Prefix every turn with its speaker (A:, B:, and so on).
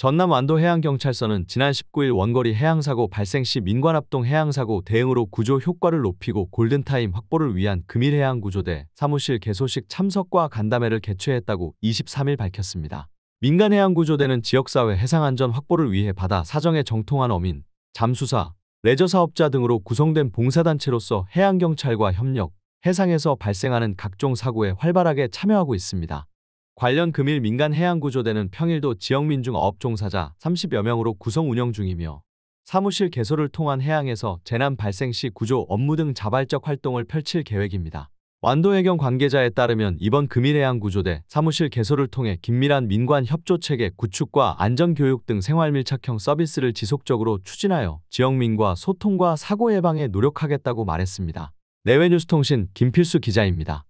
A: 전남 완도 해양경찰서는 지난 19일 원거리 해양사고 발생 시 민관합동 해양사고 대응으로 구조 효과를 높이고 골든타임 확보를 위한 금일해양구조대 사무실 개소식 참석과 간담회를 개최했다고 23일 밝혔습니다. 민간해양구조대는 지역사회 해상안전 확보를 위해 바다 사정에 정통한 어민, 잠수사, 레저사업자 등으로 구성된 봉사단체로서 해양경찰과 협력, 해상에서 발생하는 각종 사고에 활발하게 참여하고 있습니다. 관련 금일 민간 해양구조대는 평일도 지역민중 업종사자 30여 명으로 구성 운영 중이며 사무실 개소를 통한 해양에서 재난 발생 시 구조 업무 등 자발적 활동을 펼칠 계획입니다. 완도해경 관계자에 따르면 이번 금일 해양구조대 사무실 개소를 통해 긴밀한 민관 협조체계 구축과 안전교육 등 생활밀착형 서비스를 지속적으로 추진하여 지역민과 소통과 사고 예방에 노력하겠다고 말했습니다. 내외뉴스통신 김필수 기자입니다.